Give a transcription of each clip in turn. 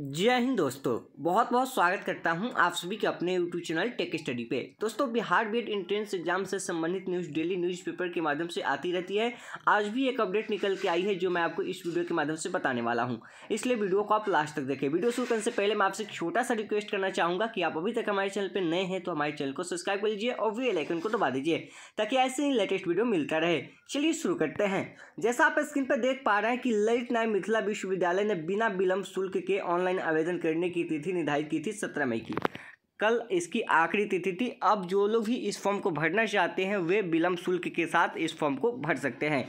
जय हिंद दोस्तों बहुत बहुत स्वागत करता हूं आप सभी के अपने यूट्यूब चैनल टेक स्टडी पे दोस्तों बिहार बी एंट्रेंस एग्जाम से संबंधित न्यूज़ डेली न्यूज़पेपर के माध्यम से आती रहती है आज भी एक अपडेट निकल के आई है जो मैं आपको इस वीडियो के माध्यम से बताने वाला हूं इसलिए वीडियो को आप लास्ट तक देखें वीडियो शुरू करने से पहले मैं आपसे छोटा सा रिक्वेस्ट करना चाहूँगा कि आप अभी तक हमारे चैनल पर नए हैं तो हमारे चैनल को सब्सक्राइब कर लीजिए और वी लाइकन को दबा दीजिए ताकि ऐसे ही लेटेस्ट वीडियो मिलता रहे चलिए शुरू करते हैं जैसा आप स्क्रीन पर देख पा रहे हैं कि ललित नाय मिथिला विश्वविद्यालय ने बिना विलंब शुल्क के ऑनलाइन ऑनलाइन आवेदन करने की तिथि निर्धारित की थी सत्रह मई की कल इसकी आखिरी तिथि थी अब जो लोग भी इस फॉर्म को भरना चाहते हैं वे विलम्ब शुल्क के साथ इस फॉर्म को भर सकते हैं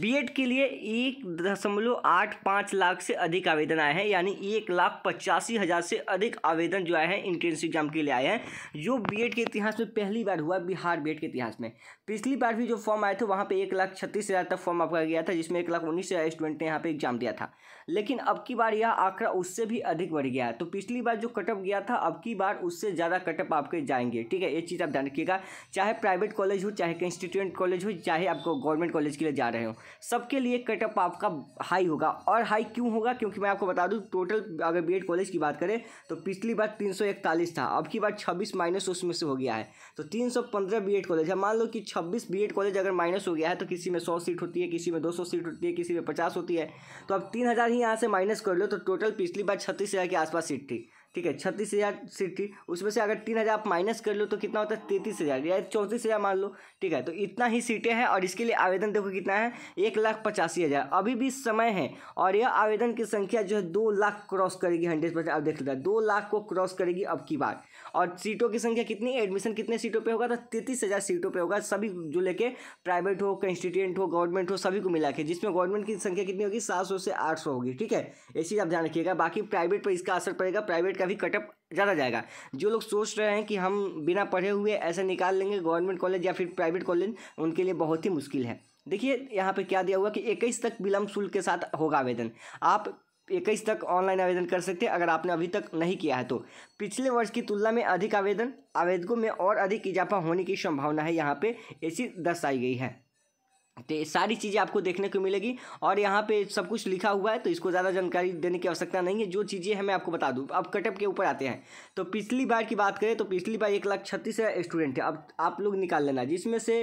बीएड के लिए एक दशमलव आठ पाँच लाख से अधिक आवेदन आए हैं यानी एक लाख पचासी हज़ार से अधिक आवेदन जो आए हैं इंट्रेंस एग्जाम के लिए आए हैं जो बीएड के इतिहास में पहली बार हुआ बिहार बी के इतिहास में पिछली बार भी जो फॉर्म आए थे वहाँ पर एक लाख छत्तीस हज़ार तक फॉर्म आपका गया था जिसमें एक लाख उन्नीस हज़ार स्टूडेंट ने यहाँ पर एग्जाम दिया था लेकिन अब की बार यह आंकड़ा उससे भी अधिक बढ़ गया तो पिछली बार जो कटअप गया था अब की बार उससे सबसे ज़्यादा कटअप आपके जाएंगे ठीक है ये चीज़ आप ध्यान रखिएगा चाहे प्राइवेट कॉलेज हो चाहे इंस्टीट्यूट कॉलेज हो चाहे आपको गवर्नमेंट कॉलेज के लिए जा रहे हो सबके लिए कटअप आपका हाई होगा और हाई क्यों होगा क्योंकि मैं आपको बता दूँ टोटल अगर बी कॉलेज की बात करें तो पिछली बार तीन था अब की बार छब्बीस माइनस उसमें से हो गया है तो तीन सौ कॉलेज है मान लो कि छब्बीस बी कॉलेज अगर माइनस हो गया है तो किसी में सौ सीट होती है किसी में दो सीट होती है किसी में पचास होती है तो अब तीन ही यहाँ से माइनस कर लो तो टोटल पिछली बार छत्तीस हजार के आसपास सीट थी ठीक है छत्तीस हज़ार सिक्सटी उसमें से अगर तीन हज़ार आप माइनस कर लो तो कितना होता है तैंतीस हज़ार या चौंतीस हज़ार मान लो ठीक है तो इतना ही सीटें हैं और इसके लिए आवेदन देखो कितना है एक लाख पचासी हज़ार अभी भी समय है और यह आवेदन की संख्या जो है दो लाख क्रॉस करेगी हंड्रेड परसेंट आप देख लेते हैं दो लाख को क्रॉस करेगी अब की बार और सीटों की संख्या कितनी एडमिशन कितने सीटों पर होगा तो तैंतीस हज़ार सीटों पर होगा सभी जो लेके प्राइवेट हो कंस्टिट्यूंट हो गवर्नमेंट हो सभी को मिला के जिसमें गवर्नमेंट की संख्या कितनी होगी सात से आठ होगी ठीक है ऐसी आप ध्यान रखिएगा बाकी प्राइवेट पर इसका असर पड़ेगा प्राइवेट का भी कटअप ज़्यादा जाएगा जो लोग सोच रहे हैं कि हम बिना पढ़े हुए ऐसे निकाल लेंगे गवर्नमेंट कॉलेज या फिर प्राइवेट कॉलेज उनके लिए बहुत ही मुश्किल है देखिए यहाँ पे क्या दिया हुआ कि इक्कीस तक विलम्ब शुल्क के साथ होगा आवेदन आप इक्कीस तक ऑनलाइन आवेदन कर सकते हैं अगर आपने अभी तक नहीं किया है तो पिछले वर्ष की तुलना में अधिक आवेदन आवेदकों में और अधिक इजाफा होने की संभावना है यहाँ पे ऐसी दर्शाई गई है तो सारी चीज़ें आपको देखने को मिलेगी और यहाँ पे सब कुछ लिखा हुआ है तो इसको ज़्यादा जानकारी देने की आवश्यकता नहीं है जो चीज़ें हैं मैं आपको बता दूँ अब कटअप के ऊपर आते हैं तो पिछली बार की बात करें तो पिछली बार एक लाख छत्तीस हज़ार स्टूडेंट थे अब आप लोग निकाल लेना जिसमें से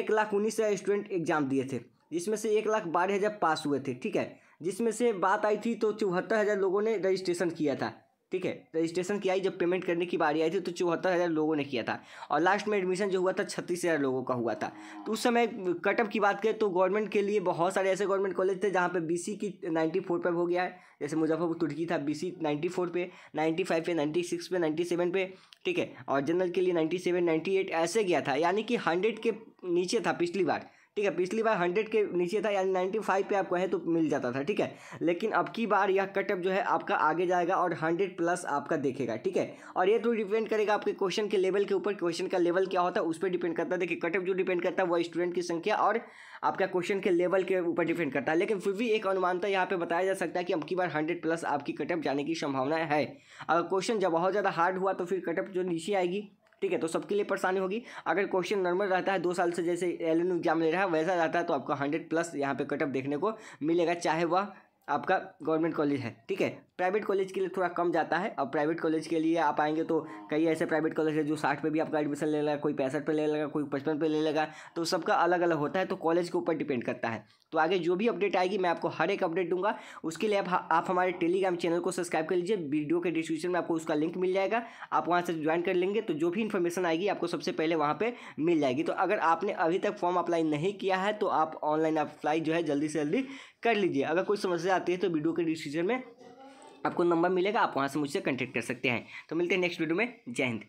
एक लाख उन्नीस हज़ार स्टूडेंट एग्जाम दिए थे जिसमें से एक लाख बारह हज़ार पास हुए थे ठीक है जिसमें से बात आई थी तो चौहत्तर हज़ार लोगों ने रजिस्ट्रेशन किया था ठीक है तो रजिस्ट्रेशन किया जब पेमेंट करने की बारी आई थी तो चौहत्तर हज़ार लोगों ने किया था और लास्ट में एडमिशन जो हुआ था छत्तीस हज़ार लोगों का हुआ था तो उस समय कटअप की बात करें तो गवर्नमेंट के लिए बहुत सारे ऐसे गवर्नमेंट कॉलेज थे जहाँ पर बी की नाइन्टी पर हो गया है जैसे मुजफ्फरपुर तुर्की था बी सी नाइन्टी फोर पे नाइन्टी फाइव पे नाइन्टी सिक्स पे नाइन्टी सेवन पे ठीक है और जनरल के लिए नाइन्टी सेवन नाइन्टी एट ऐसे गया था यानी कि हंड्रेड के नीचे था पिछली बार ठीक है पिछली बार हंड्रेड के नीचे था यानी नाइन्टी फाइव पे आपको है तो मिल जाता था ठीक है लेकिन अब की बार यह कटअप जो है आपका आगे जाएगा और हंड्रेड प्लस आपका देखेगा ठीक है और ये तो डिपेंड करेगा आपके क्वेश्चन के लेवल के ऊपर क्वेश्चन का लेवल क्या होता है उस पर डिपेंड करता है देखिए कटअप जो डिपेंड करता है वह स्टूडेंट की संख्या और आपका क्वेश्चन के लेवल के ऊपर डिपेंड करता है लेकिन फिर भी एक अनुमानता यहाँ पे बताया जा सकता है कि अब की बार हंड्रेड प्लस आपकी कटअप जाने की संभावना है अगर क्वेश्चन जब बहुत ज़्यादा हार्ड हुआ तो फिर कटअप जो नीचे आएगी ठीक है तो सबके लिए परेशानी होगी अगर क्वेश्चन नॉर्मल रहता है दो साल से जैसे एल एग्जाम ले रहा है वैसा रहता है तो आपको हंड्रेड प्लस यहाँ पे कटअप देखने को मिलेगा चाहे वह आपका गवर्नमेंट कॉलेज है ठीक है प्राइवेट कॉलेज के लिए थोड़ा कम जाता है और प्राइवेट कॉलेज के लिए आप आएंगे तो कई ऐसे प्राइवेट कॉलेज है जो साठ पे भी आपका एडमिशन ले लेगा कोई पैंसठ पे ले लेगा कोई पचपन पे ले लेगा तो सबका अलग अलग होता है तो कॉलेज के ऊपर डिपेंड करता है तो आगे जो भी अपडेट आएगी मैं आपको हर एक अपडेट दूंगा उसके लिए आप आप हमारे टेलीग्राम चैनल को सब्सक्राइब कर लीजिए वीडियो के डिस्क्रिप्शन में आपको उसका लिंक मिल जाएगा आप वहाँ से ज्वाइन कर लेंगे तो जो भी इन्फॉर्मेशन आएगी आपको सबसे पहले वहाँ पर मिल जाएगी तो अगर आपने अभी तक फॉर्म अप्लाई नहीं किया है तो आप ऑनलाइन अप्लाई जो है जल्दी से जल्दी कर लीजिए अगर कोई समस्या आती है तो वीडियो के डिस्क्रिप्शन में आपको नंबर मिलेगा आप वहाँ से मुझसे कॉन्टैक्ट कर सकते हैं तो मिलते हैं नेक्स्ट वीडियो में जय हिंद